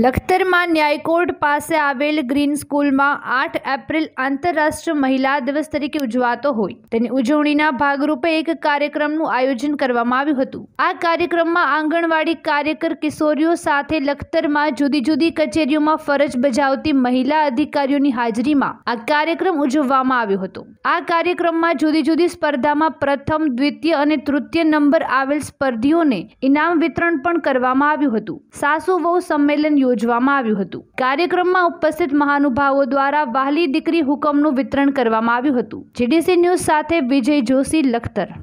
લખતરમાં ન્યાયકોર્ટ પાસે આવેલ ગ્રીન સ્કૂલમાં આઠ એપ્રિલ આંતરરાષ્ટ્રીય મહિલા દિવસ તરીકે ઉજવાતો હોય તેની ઉજવણીના ભાગરૂપે એક કાર્યક્રમનું આયોજન કરવામાં આવ્યું હતું આ કાર્યક્રમમાં આંગણવાડી કાર્યકર કિશોરીઓ સાથે લખતરમાં જુદી જુદી કચેરીઓમાં ફરજ બજાવતી મહિલા અધિકારીઓની હાજરીમાં આ કાર્યક્રમ ઉજવવામાં આવ્યો હતો આ કાર્યક્રમમાં જુદી જુદી સ્પર્ધામાં પ્રથમ દ્વિતીય અને તૃતીય નંબર આવેલ સ્પર્ધીઓને ઇનામ વિતરણ પણ કરવામાં આવ્યું હતું સાસુ વહુ સંમેલન યોજવામાં આવ્યું હતું કાર્યક્રમમાં ઉપસ્થિત મહાનુભાવો દ્વારા વાહલી દીકરી હુકમનું વિતરણ કરવામાં આવ્યું હતું જીડીસી ન્યૂઝ સાથે વિજય જોશી લખતર